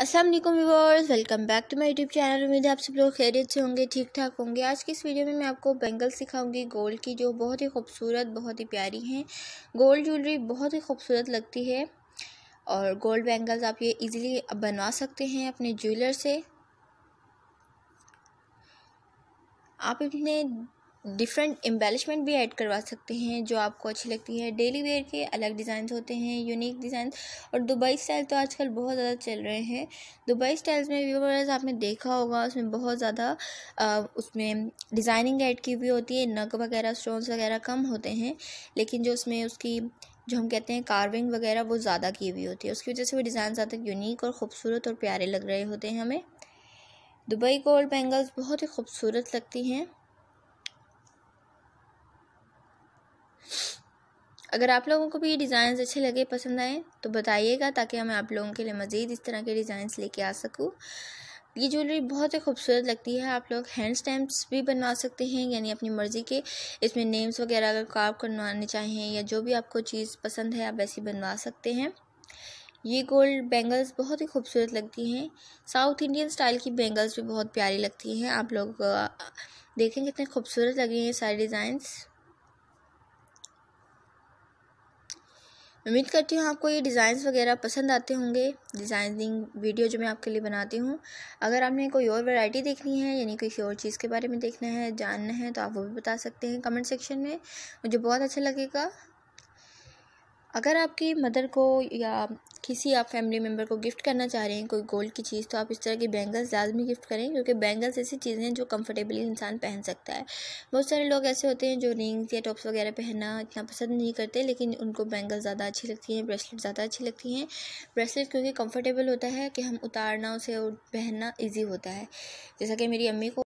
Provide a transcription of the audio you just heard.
Aslam viewers welcome back to my YouTube channel उम्मीद है आप सब लोग खैरियत से होंगे ठीक ठाक होंगे आज की इस वीडियो में मैं आपको बेंगल्स सिखाऊंगी गोल्ड की जो बहुत ही खूबसूरत बहुत ही प्यारी हैं गोल्ड ज्वेलरी बहुत ही खूबसूरत लगती है और गोल्ड बैंगल्स आप ये इजीली बनवा सकते हैं अपने ज्वेलर से आप अपने डिफरेंट एम्बेलिशमेंट भी ऐड करवा सकते हैं जो आपको अच्छी लगती है डेली वेयर के अलग डिज़ाइन होते हैं यूनिक डिज़ाइन और दुबई स्टाइल तो आजकल बहुत ज़्यादा चल रहे हैं दुबई स्टाइल्स में व्यूवर्स आपने देखा होगा उसमें बहुत ज़्यादा उसमें डिज़ाइनिंग ऐड की हुई होती है नग वगैरह स्टोन्स वगैरह कम होते हैं लेकिन जो उसमें उसकी जो हम कहते हैं कार्विंग वगैरह वो ज़्यादा की हुई होती है उसकी वजह से वो डिज़ाइन ज़्यादा यूनिक और ख़ूबसूरत और प्यारे लग रहे होते हैं हमें दुबई गोल्ड बैंगल्स बहुत ही खूबसूरत लगती हैं अगर आप लोगों को भी ये डिज़ाइंस अच्छे लगे पसंद आए तो बताइएगा ताकि मैं आप लोगों के लिए मज़ीद इस तरह के डिज़ाइंस लेके आ सकूँ ये ज्वेलरी बहुत ही खूबसूरत लगती है आप लोग हैंड स्टैम्प्स भी बनवा सकते हैं यानी अपनी मर्ज़ी के इसमें नेम्स वगैरह अगर कार्व करवाने चाहें या जो भी आपको चीज़ पसंद है आप वैसी बनवा सकते हैं ये गोल्ड बैंगल्स बहुत ही खूबसूरत लगती हैं साउथ इंडियन स्टाइल की बैंगल्स भी बहुत प्यारी लगती हैं आप लोग देखें कितने खूबसूरत लगे हैं सारे डिज़ाइंस उम्मीद करती हूँ आपको ये डिज़ाइंस वगैरह पसंद आते होंगे डिज़ाइनिंग वीडियो जो मैं आपके लिए बनाती हूँ अगर आपने कोई और वैरायटी देखनी है यानी किसी और चीज़ के बारे में देखना है जानना है तो आप वो भी बता सकते हैं कमेंट सेक्शन में मुझे बहुत अच्छा लगेगा अगर आपकी मदर को या किसी आप फैमिली मेम्बर को गिफ्ट करना चाह रहे हैं कोई गोल्ड की चीज़ तो आप इस तरह की बैंगल्स लाजमी गिफ्ट करें क्योंकि बैंगल्स ऐसी चीज़ें हैं जो कंफर्टेबली इंसान पहन सकता है बहुत सारे लोग ऐसे होते हैं जो रिंग्स या टॉप्स वगैरह पहनना इतना पसंद नहीं करते लेकिन उनको बैंगल ज़्यादा अच्छी लगती हैं ब्रेसलेट ज़्यादा अच्छी लगती हैं ब्रेसलेट क्योंकि कम्फर्टेबल होता है कि हम उतारना उसे पहनना ईजी होता है जैसा कि मेरी अम्मी को